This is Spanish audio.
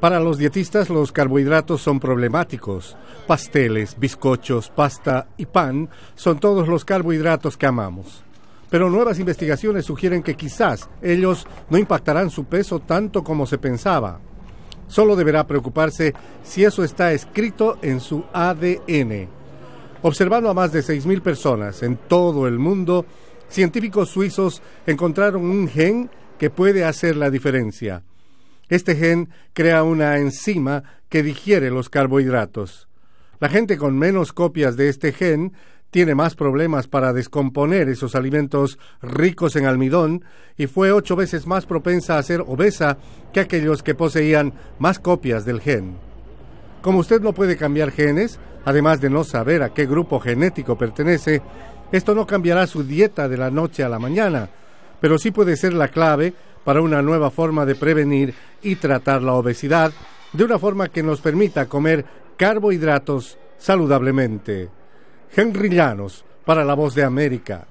Para los dietistas los carbohidratos son problemáticos. Pasteles, bizcochos, pasta y pan son todos los carbohidratos que amamos. Pero nuevas investigaciones sugieren que quizás ellos no impactarán su peso tanto como se pensaba. Solo deberá preocuparse si eso está escrito en su ADN. Observando a más de 6.000 personas en todo el mundo, científicos suizos encontraron un gen que puede hacer la diferencia este gen crea una enzima que digiere los carbohidratos. La gente con menos copias de este gen tiene más problemas para descomponer esos alimentos ricos en almidón y fue ocho veces más propensa a ser obesa que aquellos que poseían más copias del gen. Como usted no puede cambiar genes, además de no saber a qué grupo genético pertenece, esto no cambiará su dieta de la noche a la mañana, pero sí puede ser la clave para una nueva forma de prevenir y tratar la obesidad de una forma que nos permita comer carbohidratos saludablemente. Henry Llanos, para la voz de América.